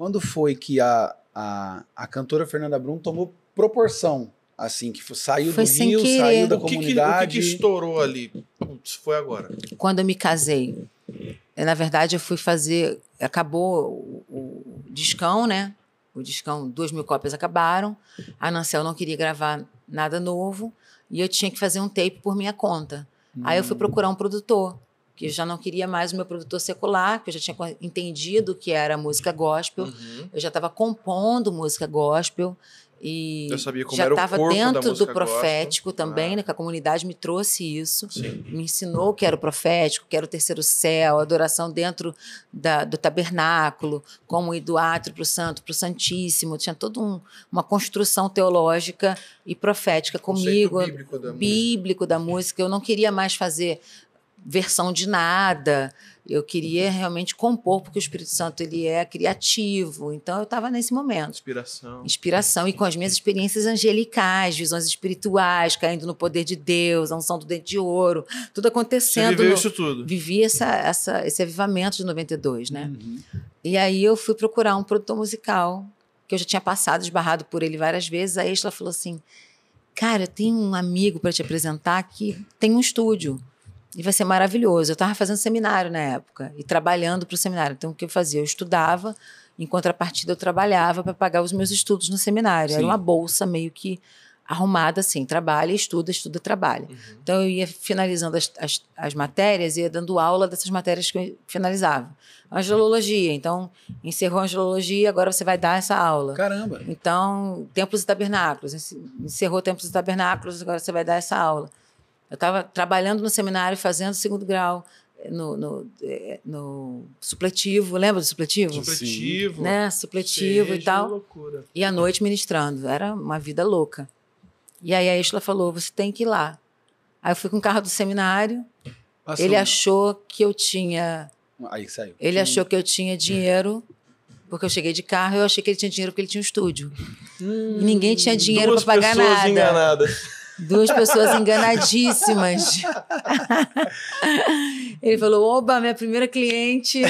Quando foi que a, a, a cantora Fernanda Brum tomou proporção? Assim, que foi, saiu foi do Rio, querer. saiu da o que comunidade. Que, o que, que estourou ali? Putz, foi agora. Quando eu me casei. É, na verdade, eu fui fazer. Acabou o, o discão, né? O discão, duas mil cópias acabaram. A Nancel não queria gravar nada novo. E eu tinha que fazer um tape por minha conta. Hum. Aí eu fui procurar um produtor que eu já não queria mais o meu produtor secular, que eu já tinha entendido que era música gospel, uhum. eu já estava compondo música gospel e já estava dentro do profético gospel. também, ah. né, que a comunidade me trouxe isso, Sim. me ensinou que era o profético, que era o terceiro céu, adoração dentro da, do tabernáculo, como ir do átrio para o santo, para o santíssimo, tinha toda um, uma construção teológica e profética comigo, bíblico da, bíblico da música, eu não queria mais fazer versão de nada. Eu queria uhum. realmente compor, porque o Espírito Santo ele é criativo. Então eu estava nesse momento. Inspiração. Inspiração. E com as minhas experiências angelicais, visões espirituais, caindo no poder de Deus, a unção do dente de ouro, tudo acontecendo. Você viveu no... isso tudo. Vivi essa, essa, esse avivamento de 92, né? Uhum. E aí eu fui procurar um produtor musical, que eu já tinha passado, esbarrado por ele várias vezes. Aí ela falou assim: Cara, eu tenho um amigo para te apresentar que tem um estúdio e vai ser maravilhoso. Eu estava fazendo seminário na época e trabalhando para o seminário. Então, o que eu fazia? Eu estudava, em contrapartida, eu trabalhava para pagar os meus estudos no seminário. Sim. Era uma bolsa meio que arrumada assim: trabalha, estuda, estuda, trabalha. Uhum. Então, eu ia finalizando as, as, as matérias, ia dando aula dessas matérias que eu finalizava. Angelologia. Então, encerrou a angelologia, agora você vai dar essa aula. Caramba! Então, Templos e Tabernáculos. Encerrou Templos e Tabernáculos, agora você vai dar essa aula. Eu estava trabalhando no seminário, fazendo segundo grau, no, no, é, no, supletivo, lembra do supletivo? Supletivo. Né? Supletivo e tal. Loucura. E à noite ministrando. Era uma vida louca. E aí a Estela falou: você tem que ir lá. Aí eu fui com o carro do seminário. Passou. Ele achou que eu tinha. Aí saiu. Ele achou que eu tinha dinheiro, porque eu cheguei de carro e eu achei que ele tinha dinheiro porque ele tinha um estúdio. Hum, ninguém tinha dinheiro para pagar nada. Enganadas. Duas pessoas enganadíssimas. ele falou: Oba, minha primeira cliente.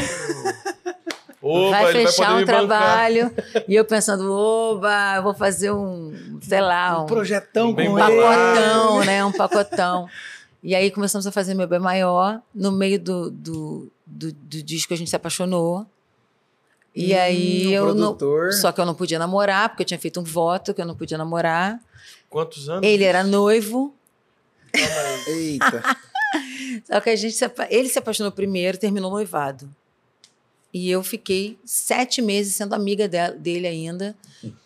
vai fechar vai um trabalho. E eu pensando, oba, eu vou fazer um, sei lá, um, um projetão um pacotão, né? Um pacotão. e aí começamos a fazer meu bem maior. No meio do, do, do, do disco a gente se apaixonou. E hum, aí eu produtor. não, só que eu não podia namorar porque eu tinha feito um voto que eu não podia namorar. Quantos anos? Ele era noivo. Eita. Só que a gente se ele se apaixonou primeiro, terminou noivado. E eu fiquei sete meses sendo amiga dela, dele ainda.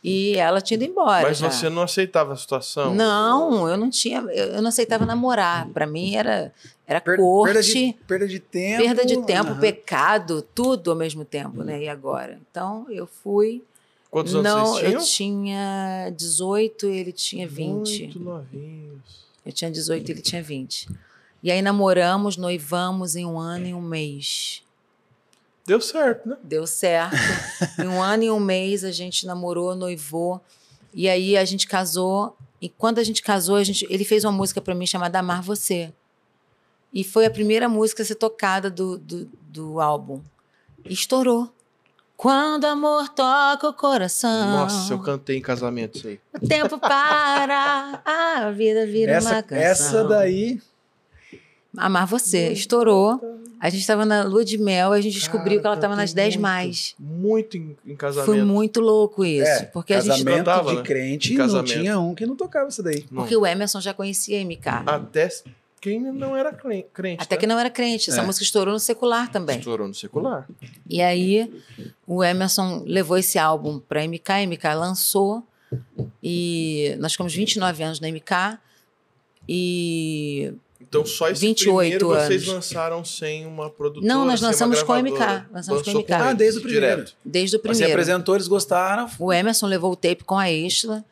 E ela tinha ido embora. Mas já. você não aceitava a situação? Não, eu não tinha. Eu não aceitava namorar. Para mim era, era per, corte. Perda de, perda de, tempo. Perda de tempo, uhum. pecado, tudo ao mesmo tempo, né? E agora? Então eu fui Quantos não, anos vocês tinham? Eu tinha 18 ele tinha 20. Muito novinhos. Eu tinha 18 ele tinha 20. E aí namoramos, noivamos em um ano e um mês. Deu certo, né? Deu certo. em um ano e um mês a gente namorou, noivou. E aí a gente casou. E quando a gente casou, a gente, ele fez uma música para mim chamada Amar Você. E foi a primeira música a ser tocada do, do, do álbum. E estourou. Quando amor toca o coração. Nossa, eu cantei em casamento isso aí. O tempo para, a vida vira essa, uma canção. Essa daí. Amar você, estourou. A gente estava na lua de mel, e a gente descobriu Cara, que ela estava nas 10 mais. Muito em, em, casamento. Foi muito louco isso. É, porque casamento a gente cantava, de né? crente, né? não tinha um que não tocava isso daí. Porque o Emerson já conhecia a MK. Até quem não era crente. Até né? que não era crente. Essa é. música estourou no secular também. Estourou no secular. E aí o Emerson levou esse álbum para a MK, a MK lançou. E nós ficamos 29 anos na MK. E. Então só esse 28 primeiro anos. vocês lançaram sem uma produtora? Não, nós lançamos com a MK. Lançamos com a MK. Ah, desde o primeiro. Direto. Desde o primeiro. Você apresentou, eles gostaram. O Emerson levou o tape com a Estela.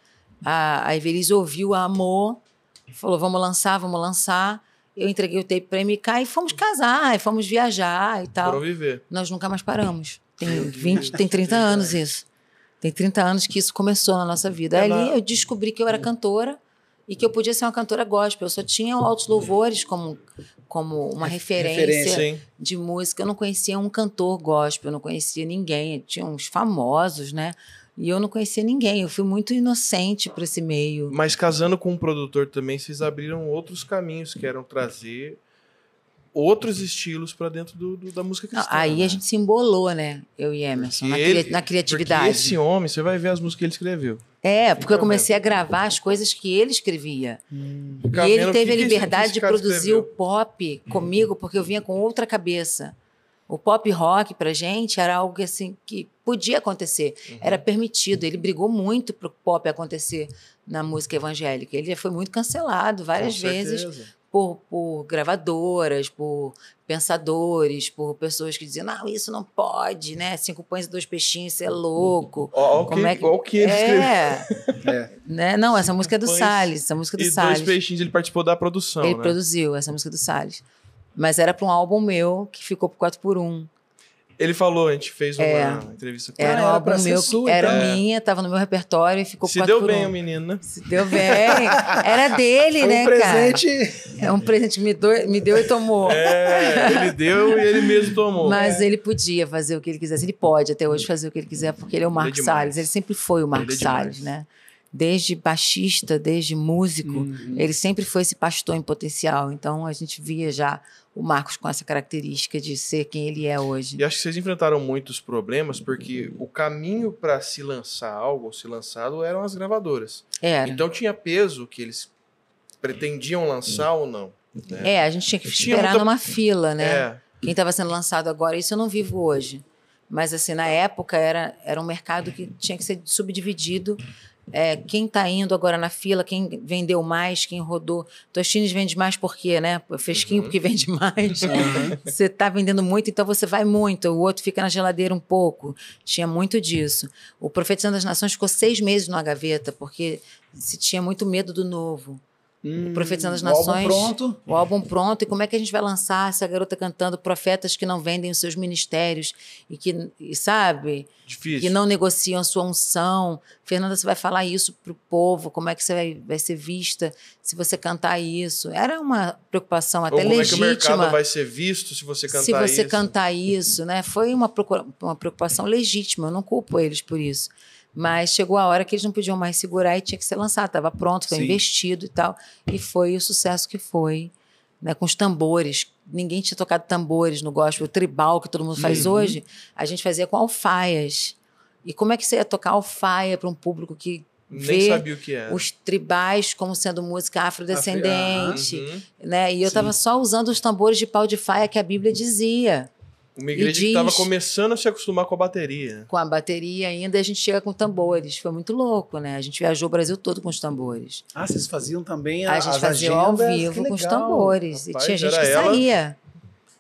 A, a ouviu, amou. Falou, vamos lançar, vamos lançar. Eu entreguei o tape pra MK e fomos casar, e fomos viajar e tal. Viver. Nós nunca mais paramos. Tem 20, tem 30 anos isso. Tem 30 anos que isso começou na nossa vida. Ela... Ali eu descobri que eu era cantora e que eu podia ser uma cantora gospel. Eu só tinha altos louvores como, como uma referência, referência de música. Eu não conhecia um cantor gospel, eu não conhecia ninguém. Tinha uns famosos, né? E eu não conhecia ninguém, eu fui muito inocente para esse meio. Mas casando com um produtor também, vocês abriram outros caminhos que eram trazer outros estilos para dentro do, do, da música cristã. Não, aí né? a gente se embolou, né? Eu e Emerson, na, ele, na, criatividade. esse homem, você vai ver as músicas que ele escreveu. É, porque eu então, né? comecei a gravar as coisas que ele escrevia. Hum. E ele teve a liberdade de produzir escreveu. o pop comigo, porque eu vinha com outra cabeça. O pop rock pra gente era algo assim que podia acontecer, uhum. era permitido. Ele brigou muito pro pop acontecer na música evangélica. Ele foi muito cancelado várias vezes por, por, gravadoras, por pensadores, por pessoas que diziam, não, isso não pode, né? Cinco pães e dois peixinhos, isso é louco. Olha Como é que... o que ele é. é. Né? Não, essa Cinco música é do Salles, essa música é do e Salles. dois peixinhos, ele participou da produção, Ele né? produziu essa música do Salles. Mas era para um álbum meu que ficou pro 4 por 1 Ele falou, a gente fez uma é, entrevista com ele. Ah, era um álbum meu, sua, era é. minha, tava no meu repertório e ficou pro Se 4 deu bem o menino, né? Se deu bem. Era dele, é um né, presente... cara? É um presente. É Me, do... me deu e tomou. É, ele deu e ele mesmo tomou. Mas é. ele podia fazer o que ele quisesse. Ele pode até hoje fazer o que ele quiser, porque ele é o é Marcos Salles. Ele sempre foi o Marcos é Salles, né? desde baixista, desde músico, uhum. ele sempre foi esse pastor em potencial. Então a gente via já o Marcos com essa característica de ser quem ele é hoje. E acho que vocês enfrentaram muitos problemas porque o caminho para se lançar algo ou se lançado eram as gravadoras. Era. Então tinha peso que eles pretendiam lançar uhum. ou não. Né? É, a gente tinha que tinha esperar muita... numa fila, né? É. Quem estava sendo lançado agora, isso eu não vivo hoje. Mas assim, na época era, era um mercado que tinha que ser subdividido é, quem está indo agora na fila, quem vendeu mais, quem rodou. Tostines vende mais porque, né? Fresquinho uhum. porque vende mais. Uhum. Você está vendendo muito, então você vai muito. O outro fica na geladeira um pouco. Tinha muito disso. O Profetizando das Nações ficou seis meses na gaveta porque se tinha muito medo do novo. Hum, Profetizando Nações. O álbum pronto. O álbum pronto. E como é que a gente vai lançar essa garota cantando profetas que não vendem os seus ministérios e que, e sabe? Difícil. Que não negociam sua unção. Fernanda, você vai falar isso pro povo? Como é que você vai, vai ser vista se você cantar isso? Era uma preocupação até Ou como legítima. Como é que o mercado vai ser visto se você cantar isso? Se você isso? cantar isso, né? Foi uma, uma preocupação legítima. Eu não culpo eles por isso. Mas chegou a hora que eles não podiam mais segurar e tinha que ser lançado. Estava pronto, foi Sim. investido e tal. E foi o sucesso que foi. Né, com os tambores. Ninguém tinha tocado tambores no gospel, o tribal que todo mundo faz uhum. hoje. A gente fazia com alfaias. E como é que você ia tocar alfaia para um público que vê os tribais como sendo música afrodescendente, Afri... Ah, uhum. né? E eu estava só usando os tambores de pau de faia que a Bíblia dizia. Uma igreja diz, que estava começando a se acostumar com a bateria. Com a bateria ainda, a gente chega com tambores. Foi muito louco, né? A gente viajou o Brasil todo com os tambores. Ah, vocês faziam também a, a gente fazia ao vivo com os tambores. Rapaz, e tinha gente que ela... saía.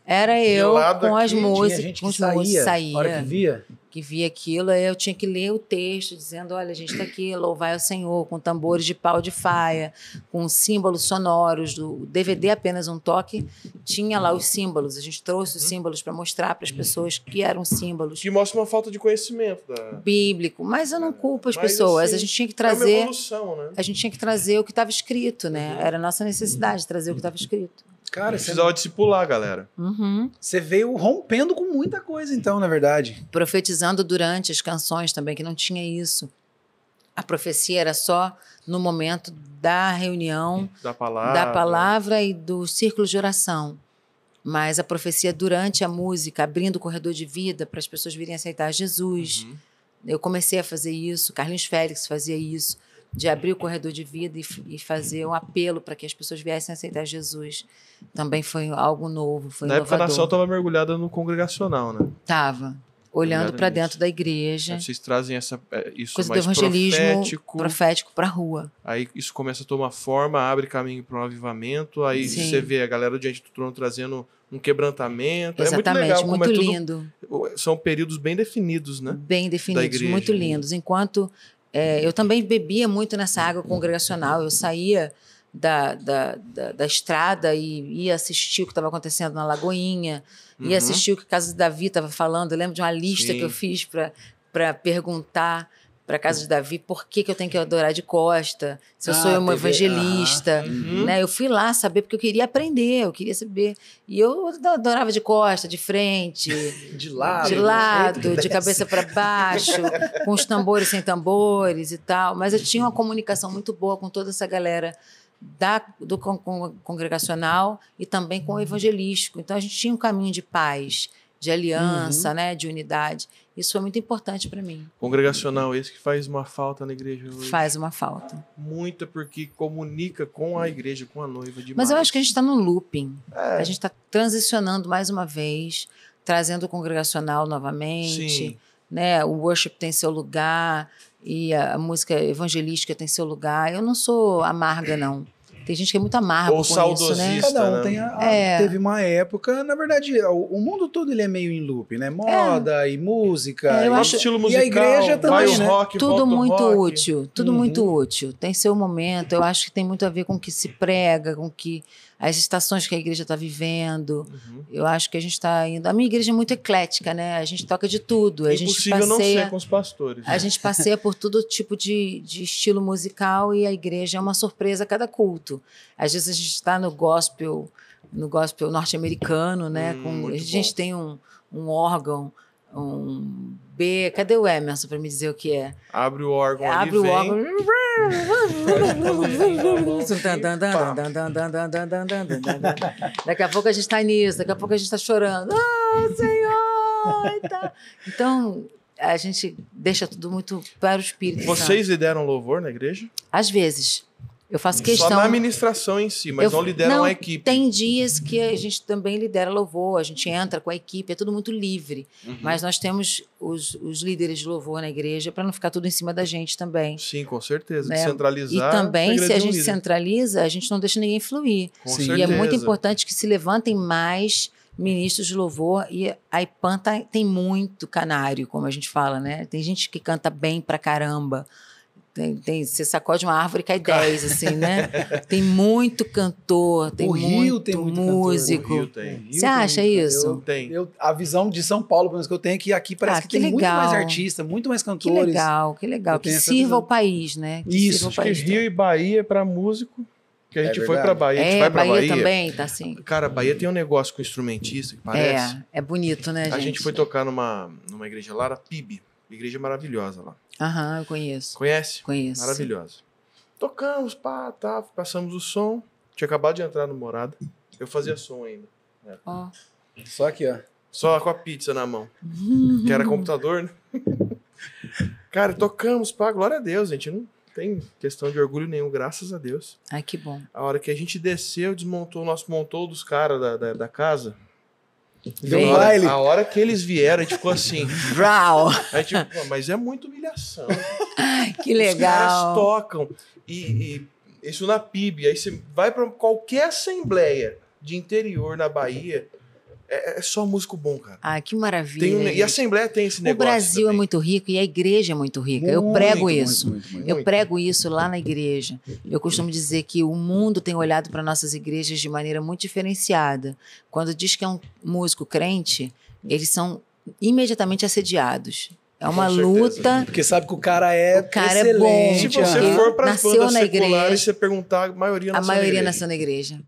Era eu com as músicas. com gente músicos saía, saía. Hora que via que via aquilo, aí eu tinha que ler o texto dizendo, olha, a gente está aqui, louvai ao Senhor, com tambores de pau de faia, com símbolos sonoros, do DVD apenas um toque, tinha lá os símbolos, a gente trouxe os uhum. símbolos para mostrar para as uhum. pessoas que eram símbolos. Que mostra uma falta de conhecimento. Da... Bíblico, mas eu não é, culpo as mas, assim, pessoas, assim, a gente tinha que trazer... É uma evolução, né? A gente tinha que trazer o que estava escrito, né? Uhum. Era a nossa necessidade trazer o que estava escrito. Cara, eu precisava você... discipular, galera. Uhum. Você veio rompendo com muita coisa, então, na verdade. Profetizando durante as canções também, que não tinha isso. A profecia era só no momento da reunião, da palavra, da palavra e do círculo de oração. Mas a profecia durante a música, abrindo o corredor de vida para as pessoas virem aceitar Jesus. Uhum. Eu comecei a fazer isso, Carlinhos Félix fazia isso de abrir o corredor de vida e, e fazer um apelo para que as pessoas viessem aceitar Jesus. Também foi algo novo, foi Na inovador. época a Nação estava mergulhada no congregacional, né? Tava. Olhando para dentro da igreja. Vocês trazem essa, é, isso coisa mais do evangelismo profético para a rua. Aí isso começa a tomar forma, abre caminho para um avivamento. Aí Sim. você vê a galera diante do trono trazendo um quebrantamento. Exatamente, é muito, legal, muito é tudo, lindo. São períodos bem definidos, né? Bem definidos, muito lindos. Enquanto é, eu também bebia muito nessa água congregacional. Eu saía da, da, da, da estrada e ia assistir o que estava acontecendo na Lagoinha, uhum. ia assistir o que Casa Davi estava falando. Eu lembro de uma lista Sim. que eu fiz para perguntar para casa de Davi, por que, que eu tenho que adorar de costa? Se eu ah, sou uma TV. evangelista, uhum. né? Eu fui lá saber porque eu queria aprender, eu queria saber. E eu adorava de costa, de frente, de lado, de, lado, de cabeça para baixo, com os tambores sem tambores e tal. Mas eu tinha uma comunicação muito boa com toda essa galera da, do con, con, congregacional e também com o evangelístico. Então a gente tinha um caminho de paz de aliança, uhum. né, de unidade. Isso foi é muito importante para mim. Congregacional esse que faz uma falta na igreja hoje. Faz uma falta. Muita porque comunica com a igreja, com a noiva demais. Mas eu acho que a gente está no looping. É. A gente está transicionando mais uma vez, trazendo o congregacional novamente. Sim. Né, o worship tem seu lugar e a música evangelística tem seu lugar. Eu não sou amarga, não. Tem gente que é muito amargo. Ou saudosista. Isso, né? Cada um né? tem a, é. Teve uma época, na verdade, o, o, mundo todo ele é meio em loop, né? É. Moda é. e música. É, eu e acho... estilo musical. E a igreja também. Vai né? rock, tudo muito rock. útil. Tudo uhum. muito útil. Tem seu momento. Eu acho que tem muito a ver com o que se prega, com que as estações que a igreja está vivendo. Uhum. Eu acho que a gente está indo. A minha igreja é muito eclética, né? A gente toca de tudo. A Impossível gente passeia, não ser com os pastores. A né? gente passeia por todo tipo de, de estilo musical e a igreja é uma surpresa a cada culto muito. Às vezes a gente está no gospel, no gospel norte-americano, né? Hum, com, a gente bom. tem um, um órgão um B. Cadê o Emerson para me dizer o que é? Abre o órgão. Abre o vem. daqui a pouco a gente está nisso, daqui a pouco a gente está chorando. Ah, oh, Senhor! Então, a gente deixa tudo muito para o Espírito. Vocês lideram louvor na igreja? Às vezes. Eu faço questão. Só na administração em si, mas eu, não lidera não, a equipe. Tem dias que a gente também lidera louvor, a gente entra com a equipe, é tudo muito livre. Uhum. Mas nós temos os, os, líderes de louvor na igreja para não ficar tudo em cima da gente também. Sim, com certeza. Né? Centralizar. E também, se a gente centraliza, a gente não deixa ninguém fluir. Com Sim. Certeza. E é muito importante que se levantem mais ministros de louvor e a IPAN tá, tem muito canário, como a gente fala, né? Tem gente que canta bem pra caramba. Tem, tem, você sacode uma árvore e cai 10, assim, né? tem muito cantor, tem, o muito, Rio tem muito músico. Cantor, o Rio tem. você acha isso? Eu, tem. Eu, a visão de São Paulo, pelo menos que eu tenho, é que aqui parece ah, que, que, tem legal. muito mais artista, muito mais cantores. Que legal, que legal. Que sirva ao país, né? Que isso, acho país, que Rio e Bahia é para músico. Que a é gente é foi para Bahia, a gente é, vai para Bahia, Bahia. também, tá assim. Cara, Bahia tem um negócio com instrumentista que é, parece. É, é bonito, né, gente? A gente foi tocar numa, numa igreja lá, era PIB uma igreja maravilhosa lá. Aham, eu conheço. Conhece? Conheço. Maravilhosa. Tocamos, pá, tá, passamos o som. Tinha acabado de entrar no morada. Eu fazia som ainda. Né? Ó. Só aqui, ó. Só com a pizza na mão. que era computador, né? Cara, tocamos, pá, glória a Deus, gente. Não tem questão de orgulho nenhum, graças a Deus. Ai, que bom. A hora que a gente desceu, desmontou o nosso montou dos caras da, da, da casa, Deu um baile. A hora que eles vieram, a gente ficou assim. Brau! A gente, mas é muita humilhação. que legal. Os caras tocam. E, e isso na PIB. Aí você vai para qualquer assembleia de interior na Bahia. É, é, é, só músico bom, cara. Ah, que maravilha. e a Assembleia tem esse negócio. O Brasil é também. é muito rico e a igreja é muito rica. Muito, eu prego isso. Muito, muito, eu prego isso lá na igreja. Eu costumo dizer que o mundo tem olhado para nossas igrejas de maneira muito diferenciada. Quando diz que é um músico crente, eles são imediatamente assediados. É uma luta. Porque sabe que o cara é o cara excelente. É bom. Se você for para as bandas na seculares, e você perguntar, a maioria nasceu A maioria nasceu na igreja.